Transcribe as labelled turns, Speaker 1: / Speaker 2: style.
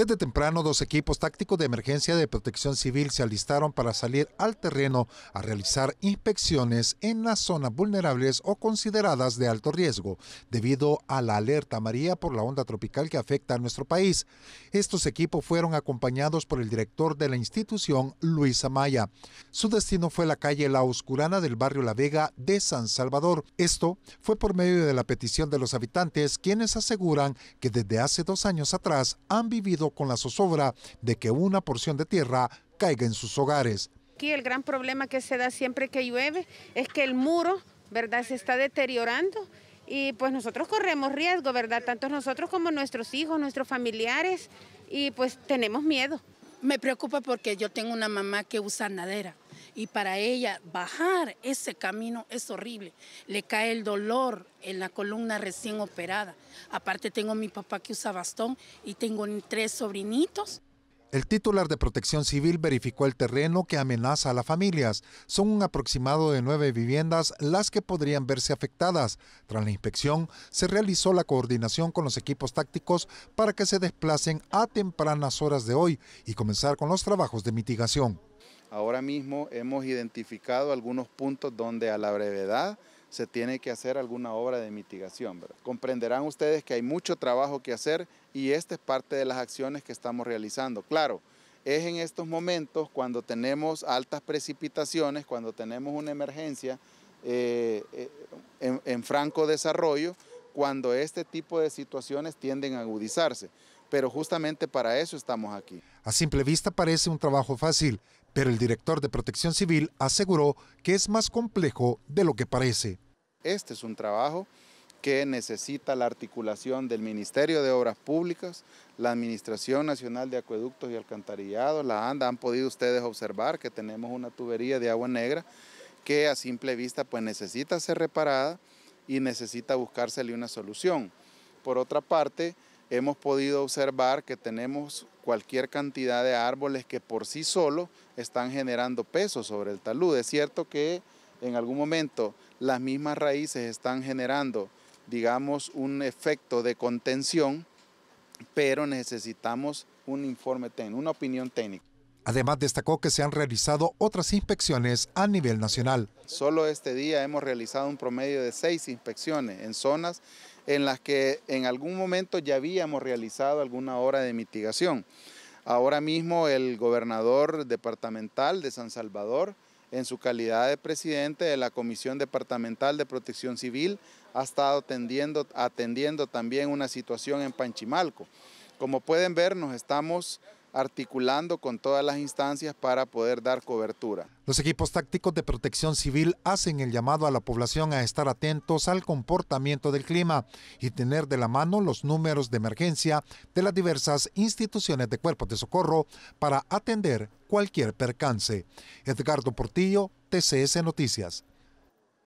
Speaker 1: Desde temprano, dos equipos tácticos de emergencia de protección civil se alistaron para salir al terreno a realizar inspecciones en las zonas vulnerables o consideradas de alto riesgo, debido a la alerta María por la onda tropical que afecta a nuestro país. Estos equipos fueron acompañados por el director de la institución, Luis Amaya. Su destino fue la calle La Oscurana del barrio La Vega de San Salvador. Esto fue por medio de la petición de los habitantes, quienes aseguran que desde hace dos años atrás han vivido con la zozobra de que una porción de tierra caiga en sus hogares.
Speaker 2: Aquí el gran problema que se da siempre que llueve es que el muro, ¿verdad?, se está deteriorando y pues nosotros corremos riesgo, ¿verdad? Tanto nosotros como nuestros hijos, nuestros familiares y pues tenemos miedo. Me preocupa porque yo tengo una mamá que usa nadera y para ella bajar ese camino es horrible. Le cae el dolor en la columna recién operada. Aparte tengo mi papá que usa bastón y tengo tres sobrinitos.
Speaker 1: El titular de Protección Civil verificó el terreno que amenaza a las familias. Son un aproximado de nueve viviendas las que podrían verse afectadas. Tras la inspección, se realizó la coordinación con los equipos tácticos para que se desplacen a tempranas horas de hoy y comenzar con los trabajos de mitigación.
Speaker 2: Ahora mismo hemos identificado algunos puntos donde a la brevedad se tiene que hacer alguna obra de mitigación. Comprenderán ustedes que hay mucho trabajo que hacer y esta es parte de las acciones que estamos realizando. Claro, es en estos momentos cuando tenemos altas precipitaciones, cuando tenemos una emergencia eh, eh, en franco desarrollo, cuando este tipo de situaciones tienden a agudizarse. Pero justamente para eso estamos aquí.
Speaker 1: A simple vista parece un trabajo fácil, pero el director de Protección Civil aseguró que es más complejo de lo que parece.
Speaker 2: Este es un trabajo que necesita la articulación del Ministerio de Obras Públicas, la Administración Nacional de Acueductos y Alcantarillados, la ANDA, han podido ustedes observar que tenemos una tubería de agua negra que a simple vista pues necesita ser reparada y necesita buscársele una solución. Por otra parte, hemos podido observar que tenemos cualquier cantidad de árboles que por sí solo están generando peso sobre el talud. Es cierto que en algún momento las mismas raíces están generando, digamos, un efecto de contención, pero necesitamos un informe técnico, una opinión técnica.
Speaker 1: Además destacó que se han realizado otras inspecciones a nivel nacional.
Speaker 2: Solo este día hemos realizado un promedio de seis inspecciones en zonas en las que en algún momento ya habíamos realizado alguna hora de mitigación. Ahora mismo el gobernador departamental de San Salvador, en su calidad de presidente de la Comisión Departamental de Protección Civil, ha estado atendiendo, atendiendo también una situación en Panchimalco. Como pueden ver, nos estamos articulando con todas las instancias para poder dar cobertura.
Speaker 1: Los equipos tácticos de protección civil hacen el llamado a la población a estar atentos al comportamiento del clima y tener de la mano los números de emergencia de las diversas instituciones de cuerpos de socorro para atender cualquier percance. Edgardo Portillo, TCS Noticias.